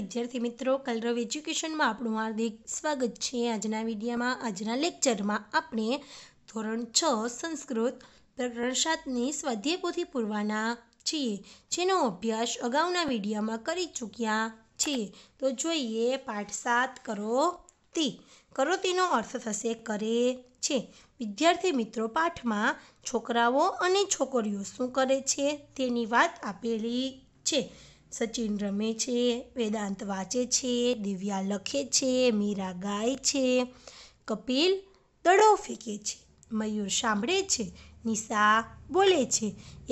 વિદ્યાર્થી મિત્રો કલરવ એજ્યુકેશનમાં આપણું હાર્દિક સ્વાગત છે આજના વિડીયામાં આજના લેક્ચરમાં આપણે ધોરણ છ સંસ્કૃત પ્રકરણ સાતની સ્વાધ્યાય પૂરવાના છીએ જેનો અભ્યાસ અગાઉના વિડીયામાં કરી ચૂક્યા છીએ તો જોઈએ પાઠ સાત કરો તી કરો તેનો અર્થ થશે કરે છે વિદ્યાર્થી મિત્રો પાઠમાં છોકરાઓ અને છોકરીઓ શું કરે છે તેની વાત આપેલી છે સચિન રમે છે વેદાંત વાંચે છે દિવ્યા લખે છે મીરા ગાય છે કપિલ દડો ફેંકે છે મયુર સાંભળે છે નિશા બોલે છે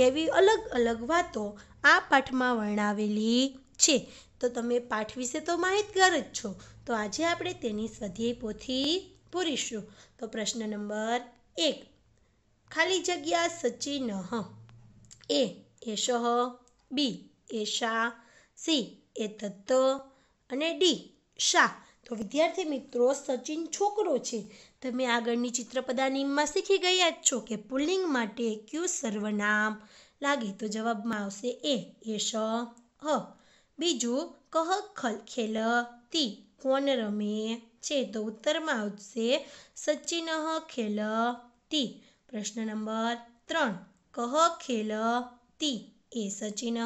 એવી અલગ અલગ વાતો આ પાઠમાં વર્ણવેલી છે તો તમે પાઠ વિશે તો માહિતગાર જ છો તો આજે આપણે તેની સ્વધ્યેય પોથી પૂરીશું તો પ્રશ્ન નંબર એક ખાલી જગ્યા સચિન એ એ શહ બી એ શા સી એ તત્ત અને ડી શા તો વિદ્યાર્થી મિત્રો સચિન છોકરો છે તમે આગળની ચિત્રપદાનીમાં શીખી ગયા છો કે પુલિંગ માટે કયું સર્વનામ લાગે તો જવાબમાં આવશે એ એ શ હ બીજું કહ ખલ ખેલ તી કોણ રમે છે તો ઉત્તરમાં આવશે સચિન ખેલ તી પ્રશ્ન નંબર ત્રણ કહ ખેલ તી A Sachin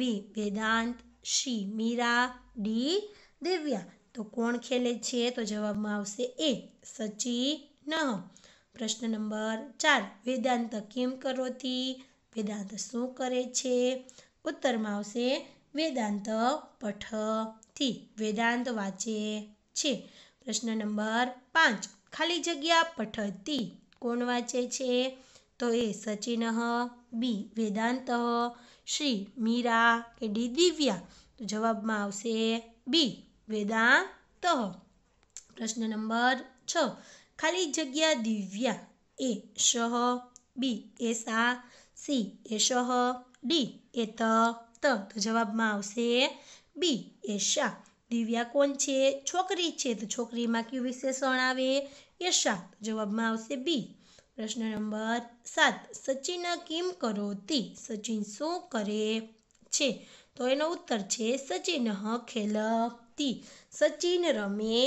B Vedant C Meera D Divya તો કોણ ખેલે છે તો જવાબમાં આવશે એ સચી સચિન પ્રશ્ન નંબર ચાર વેદાંત કેમ કરોતી વેદાંત શું કરે છે ઉત્તરમાં આવશે વેદાંત પઠ થી વેદાંત વાંચે છે પ્રશ્ન નંબર પાંચ ખાલી જગ્યા પઠતી કોણ વાંચે છે તો એ સચિન બી વેદાંત શ્રી મીરા કે ડી દિવ્યા તો જવાબમાં આવશે બી વેદાંત પ્રશ્ન નંબર છ ખાલી જગ્યા દિવ્યા એ શહ બી એ સા સી એ શહ ડી એ ત ત તો જવાબમાં આવશે બી એ શા દિવ્યા કોણ છે છોકરી છે તો છોકરીમાં કયું વિશેષણ આવે એ શા જવાબમાં આવશે બી પ્રશ્ન નંબર સાત સચિન કિમ કરોતી સચિન શું કરે છે તો એનો ઉત્તર છે સચિન ખેલતી સચિન રમે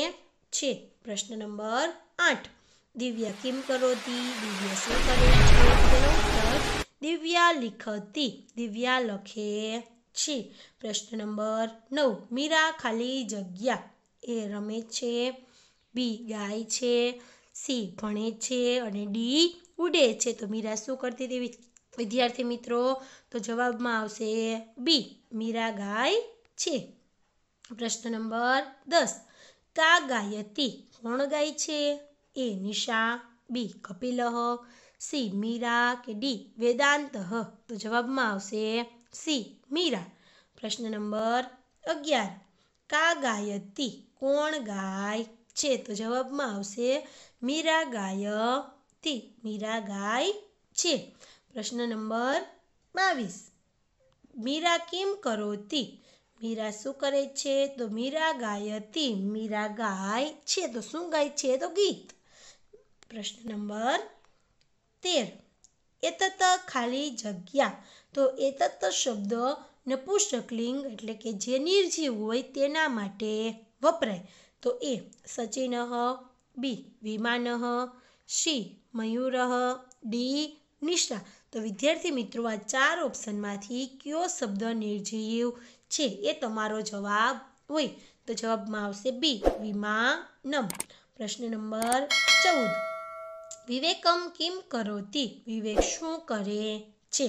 છે પ્રશ્ન નંબર આઠ દિવ્યા કિમ કરોતી દિવ્યા શું કરે છે તેનો ઉત્તર દિવ્યા લિખતી દિવ્યા લખે છે પ્રશ્ન નંબર નવ મીરા ખાલી જગ્યા એ રમે છે બી ગાય છે સી ભણે છે અને ડી ઉડે છે તો મીરા શું કરતી હતી વિદ્યાર્થી મિત્રો તો જવાબમાં આવશે બી મીરા ગાય છે પ્રશ્ન નંબર દસ કા ગાયતી કોણ ગાય છે એ નિશા બી કપિલહ સી મીરા કે ડી વેદાંત હ તો જવાબમાં આવશે સી મીરા પ્રશ્ન નંબર અગિયાર કા ગાયતી કોણ ગાય છે તો જવાબમાં આવશે મીરા ગાયતી મીરા ગાય છે પ્રશ્ન નંબર બાવીસ મીરા કેમ કરોતી મીરા શું કરે છે તો મીરા ગાયતી મીરા ગાય છે તો શું ગાય છે તો ગીત પ્રશ્ન નંબર તેર એ તત ખાલી જગ્યા તો એ એતત શબ્દ નપુસકલિંગ એટલે કે જે નિર્જીવ હોય તેના માટે વપરાય તો એ સચિનઃ બી વિમાનઃ સી મયુરઃ ડી નિષ્ઠા તો વિદ્યાર્થી મિત્રો આ ચાર ઓપ્શનમાંથી કયો શબ્દ નિર્જીવ છે એ તમારો જવાબ હોય તો જવાબમાં આવશે બી વિમાનમ પ્રશ્ન નંબર ચૌદ વિવેકમ કિમ કરોતિ વિવેક શું કરે છે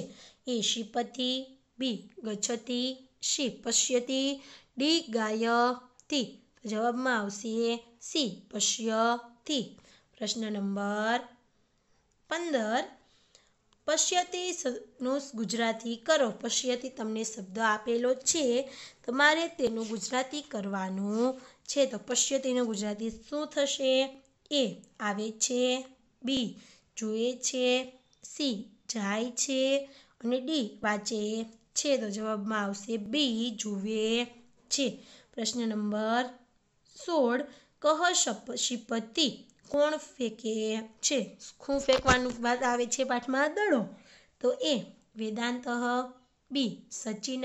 એ શિપતિ બી ગચ્છતી શી પશ્યતી ડી ગાયતી જવાબમાં આવશે સી પશ્યથી પ્રશ્ન નંબર પંદર પશ્યતી નું ગુજરાતી કરો પશ્યતી તમને શબ્દ આપેલો છે તમારે તેનું ગુજરાતી કરવાનું છે તો પશ્યતીનું ગુજરાતી શું થશે એ આવે છે બી જુએ છે સી જાય છે અને ડી વાંચે છે તો જવાબમાં આવશે બી જુએ છે પ્રશ્ન નંબર સોળ કહ શિપતિ કોણ ફેંકે છે ખૂ ફેંકવાનું વાત આવે છે પાઠમાં દડો તો A Vedant B Sachin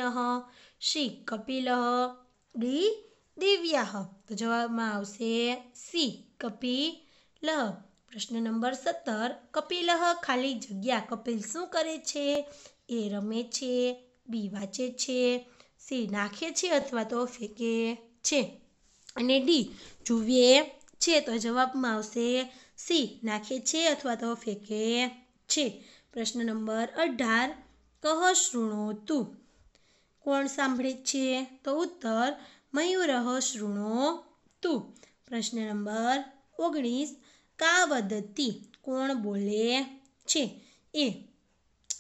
C Kapil D દિવ્યાહ તો જવાબમાં આવશે સી કપિલ પ્રશ્ન નંબર સત્તર કપિલ ખાલી જગ્યા કપિલ શું કરે છે એ રમે છે બી વાંચે છે સી નાખે છે અથવા તો ફેંકે છે અને ડી જુએ છે તો જવાબમાં આવશે સી નાખે છે અથવા તો ફેંકે છે પ્રશ્ન નંબર અઢાર કહ શૃણો તું કોણ સાંભળે છે તો ઉત્તર મયુરહ શૃણો તું પ્રશ્ન નંબર ઓગણીસ કા વદતી કોણ બોલે છે એ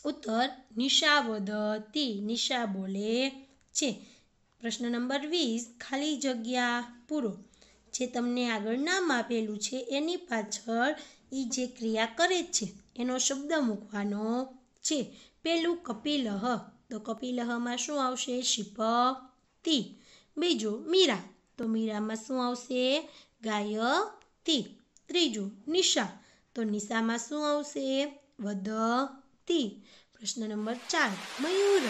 ઉત્તર નિશા વદતી નિશા બોલે છે પ્રશ્ન નંબર વીસ ખાલી જગ્યા પૂરો જે તમને આગળ નામ આપેલું છે એની પાછળ એ જે ક્રિયા કરે છે એનો શબ્દ મૂકવાનો છે પેલું કપિલહ તો કપિલહમાં શું આવશે શિપતી બીજું મીરા તો મીરામાં શું આવશે ગાયતી ત્રીજું નિશા તો નિશામાં શું આવશે વધતી પ્રશ્ન નંબર ચાર મયુર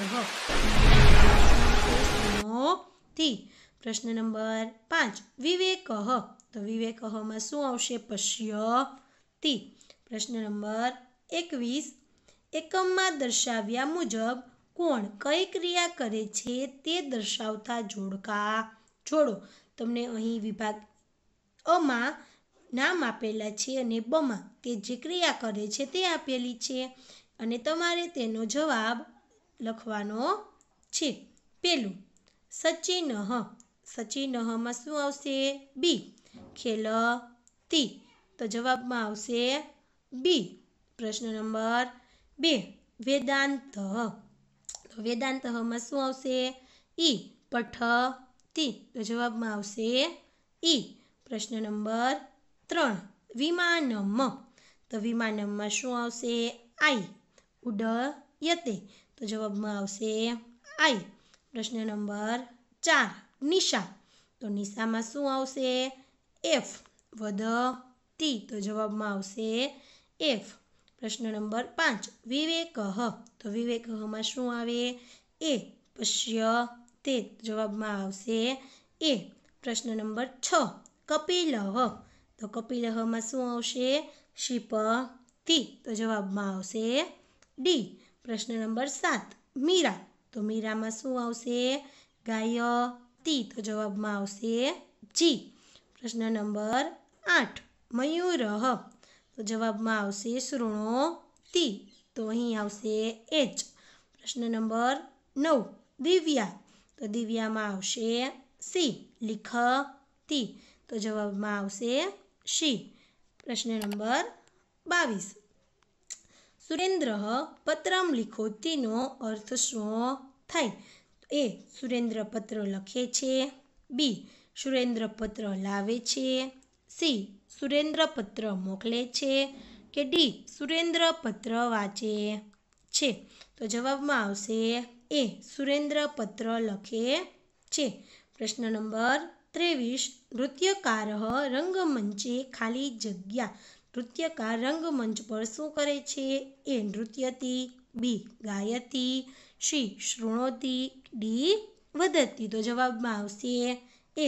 નથી પ્રશ્ન નંબર પાંચ વિવેકહ તો વિવેકહમાં શું આવશે પશ્યતિ પ્રશ્ન નંબર એકવીસ એકમમાં દર્શાવ્યા મુજબ કોણ કઈ ક્રિયા કરે છે તે દર્શાવતા જોડકા જોડો તમને અહીં વિભાગ અમાં નામ આપેલા છે અને બમાં તે જે ક્રિયા કરે છે તે આપેલી છે અને તમારે તેનો જવાબ લખવાનો છે પેલું સચિનહ સચિનહમાં શું આવશે બી ખેલતી તો જવાબમાં આવશે બી પ્રશ્ન નંબર બે વેદાંત તો વેદાંતમાં શું આવશે ઈ પઠતી તો જવાબમાં આવશે ઈ પ્રશ્ન નંબર ત્રણ વિમાનમ તો વિમાનમમાં શું આવશે આઈ ઉડયતે તો જવાબમાં આવશે આઈ પ્રશ્ન નંબર ચાર નિશા તો નિશામાં શું આવશે એફ વધતી તો જવાબમાં આવશે એફ પ્રશ્ન નંબર પાંચ વિવેકહ તો વિવેકહમાં શું આવે એ પશ્ય તે જવાબમાં આવશે એ પ્રશ્ન નંબર છ કપિલહ તો કપિલહમાં શું આવશે શિપતિ તો જવાબમાં આવશે ડી પ્રશ્ન નંબર સાત મીરા તો મીરામાં શું આવશે ગાય તી તો જવાબમાં આવશે જી પ્રશ્ન નંબર આઠ મયુરહ તો જવાબમાં આવશે શૃણો તી તો અહીં આવશે એચ પ્રશ્ન નંબર નવ દિવ્યા તો દિવ્યામાં આવશે સી લિખ તી તો જવાબમાં આવશે શી પ્રશ્ન નંબર બાવીસ સુરેન્દ્ર પત્રમ લિખોતીનો અર્થ શું થાય એ સુરેન્દ્ર પત્ર લખે છે બી સુરેન્દ્ર પત્ર લાવે છે સી સુરેન્દ્ર પત્ર મોકલે છે કે ડી સુરેન્દ્ર પત્ર વાંચે છે તો જવાબમાં આવશે એ સુરેન્દ્ર પત્ર લખે છે પ્રશ્ન નંબર ત્રેવીસ નૃત્યકાર રંગમંચે ખાલી જગ્યા નૃત્યકાર રંગમંચ પર શું કરે છે એ નૃત્યથી બી ગાયતી સી શૃણોતી ડી વધતી તો જવાબમાં આવશે એ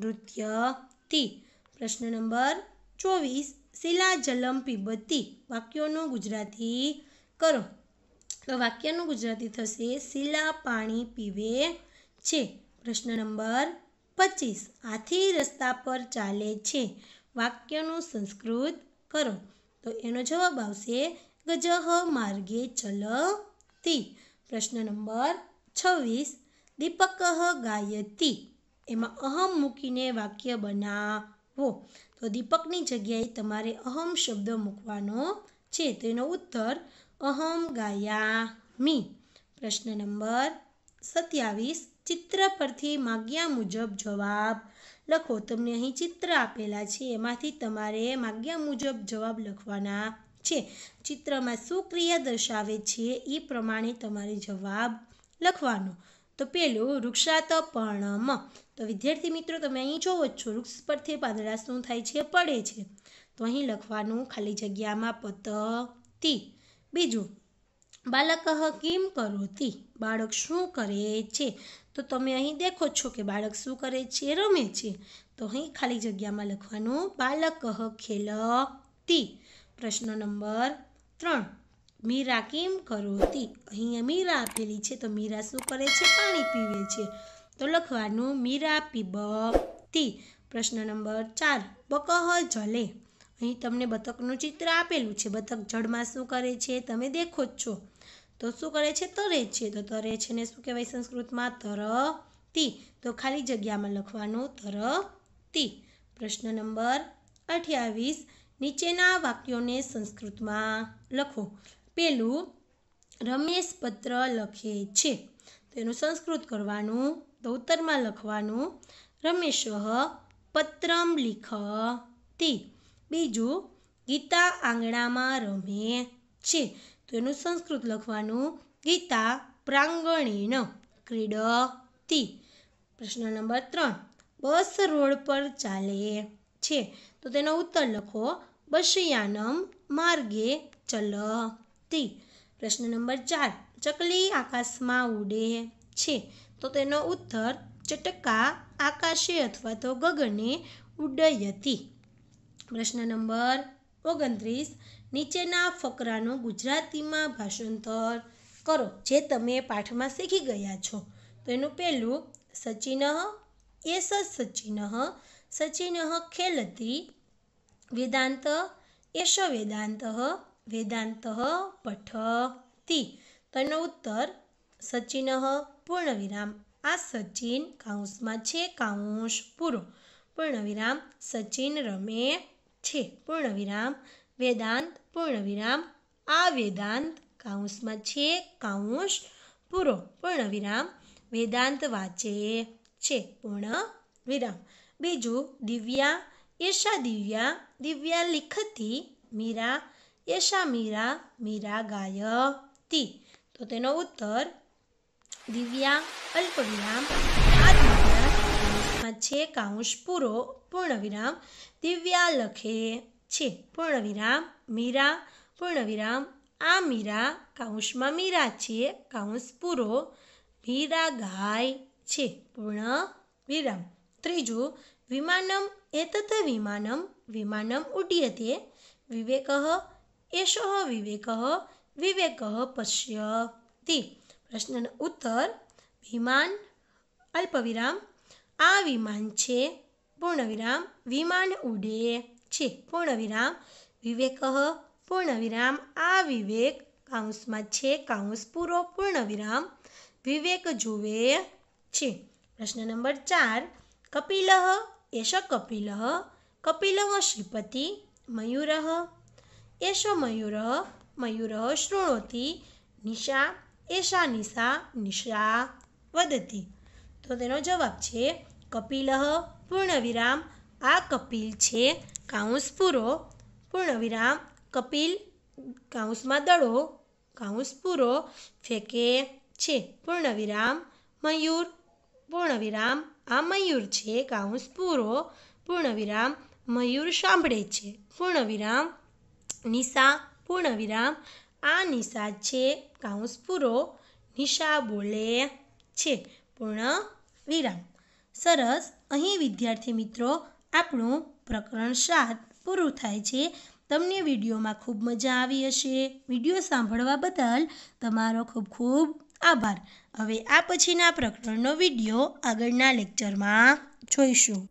નૃત્યતી પ્રશ્ન નંબર ચોવીસ શિલા જલમ પીબતી વાક્યોનું ગુજરાતી કરો તો વાક્યનું ગુજરાતી થશે શિલા પાણી પીવે છે પ્રશ્ન નંબર પચીસ આથી રસ્તા પર ચાલે છે વાક્યનું સંસ્કૃત કરો તો એનો જવાબ આવશે ગજહ માર્ગે ચલતી પ્રશ્ન નંબર છવ્વીસ દીપક ગાયતી એમાં અહમ મૂકીને વાક્ય બનાવો તો દીપકની જગ્યાએ તમારે અહમ શબ્દ મૂકવાનો છે તો એનો ઉત્તર અહમ ગાયામી પ્રશ્ન નંબર સત્યાવીસ ચિત્ર પરથી માગ્યા મુજબ જવાબ લખો તમને અહીં ચિત્ર આપેલા છે એમાંથી તમારે માગ્યા મુજબ જવાબ લખવાના છે ચિત્રમાં શું ક્રિયા દર્શાવે છે એ પ્રમાણે તમારે જવાબ લખવાનો તો પેલું વૃક્ષાતપર્ણમ તો વિદ્યાર્થી મિત્રો તમે અહીં જોવો જ છો વૃક્ષ પરથી પાંદડા શું થાય છે પડે છે તો અહીં લખવાનું ખાલી જગ્યામાં પતતી બીજું બાલક કિમ કરોતી બાળક શું કરે છે તો તમે અહીં દેખો છો કે બાળક શું કરે છે રમે છે તો અહીં ખાલી જગ્યામાં લખવાનું બાળક બાલક ખેલતી પ્રશ્ન નંબર ત્રણ મીરા કેમ કરો તી અહીંયા મીરા આપેલી છે તો મીરા શું કરે છે પાણી પીવે છે તો લખવાનું મીરા પીબતી પ્રશ્ન નંબર ચાર બકહ જલે અહીં તમને બતકનું ચિત્ર આપેલું છે બતક જળમાં શું કરે છે તમે દેખો જ છો તો શું કરે છે તરે છે તો તરે છે ને શું કહેવાય સંસ્કૃતમાં તરતી તો ખાલી જગ્યામાં લખવાનું તરતી પ્રશ્ન નંબર અઠ્યાવીસ નીચેના વાક્યોને સંસ્કૃતમાં લખો પેલું રમેશ પત્ર લખે છે તેનું સંસ્કૃત કરવાનું તો ઉત્તરમાં લખવાનું રમેશ પત્રમ લિખતી બીજું ગીતા આંગણામાં રમે છે તો એનું સંસ્કૃત લખવાનું ગીતા પ્રાંગણીન ક્રીડતી પ્રશ્ન નંબર ત્રણ બસ રોડ પર ચાલે છે તો તેનો ઉત્તર લખો બસયાનમ માર્ગે ચલતી પ્રશ્ન નંબર ચાર ચકલી આકાશમાં ઉડે છે તો તેનો ઉત્તર ચટકા આકાશે અથવા તો ગગને ઉડયતી પ્રશ્ન નંબર ઓગણત્રીસ નીચેના ફકરાનું ગુજરાતીમાં ભાષાંતર કરો જે તમે પાઠમાં શીખી ગયા છો તો એનું પહેલું સચિન એસ સચિન સચિન ખેલતી વેદાંત એશ વેદાંત વેદાંત પઠતી તો એનો ઉત્તર સચિન વિરામ આ સચિન કાઉન્સમાં છે કાઉન્સ પૂરો વિરામ સચિન રમે છે પૂર્ણ વિરામ વેદાંત પૂર્ણવિરામ આ વેદાંત કાઉન્સમાં છે કાઉન્સ પૂરો પૂર્ણવિરામ વેદાંત વાંચે છે પૂર્ણ વિરામ બીજું દિવ્યા યશા દિવ્યા દિવ્યા લિખતી મીરા યશા મીરા મીરા ગાયતી તો તેનો ઉત્તર દિવ્યા અલ્પવિરામ આત્મજ્ઞાન છે કાઉન્સ પૂરો પૂર્ણવિરામ દિવ્યા લખે છે પૂર્ણવિરામ મીરા પૂર્ણવિરામ આ મીરા કાઉન્સમાં મીરા છે કાઉન્સ પૂરો મીરા ગાય છે પૂર્ણ વિરામ ત્રીજું વિમાનમ એતત વિમાનમ વિમાનમ ઉડ્યતે વિવેક એષ વિવેક વિવેક પશ્યતિ પ્રશ્નનો ઉત્તર વિમાન અલ્પવિરામ આ વિમાન છે પૂર્ણવિરામ વિમાન ઉડે છે પૂર્ણવિરામ વિવેક પૂર્ણવિરામ આ વિવેક કાઉન્સમાં છે કાઉન્સ પૂરો પૂર્ણવિરામ વિવેક જુએ છે પ્રશ્ન નંબર ચાર કપિલ એશ કપિલ કપિલ શ્રીપતિ મયુર એશ મયુર મયુર શૃણોતિ નિશા એશા નિશા નિશા વદતી તો તેનો જવાબ છે કપિલ પૂર્ણવિરામ આ કપિલ છે કાઉન્સ પૂરો પૂર્ણવિરામ કપિલ કાઉન્સમાં દડો કાઉન્સ પૂરો ફેંકે છે પૂર્ણવિરામ મયુર પૂર્ણવિરામ આ મયુર છે કાઉન્સ પૂરો પૂર્ણવિરામ મયુર સાંભળે છે પૂર્ણવિરામ નિશા પૂર્ણવિરામ આ નિશા છે કાઉન્સ પૂરો નિશા બોલે છે પૂર્ણ વિરામ સરસ અહીં વિદ્યાર્થી મિત્રો આપણું પ્રકરણ સાત પૂરું થાય છે તમને વિડીયોમાં ખૂબ મજા આવી હશે વિડીયો સાંભળવા બદલ તમારો ખૂબ ખૂબ આભાર હવે આ પછીના પ્રકરણનો વિડીયો આગળના લેક્ચરમાં જોઈશું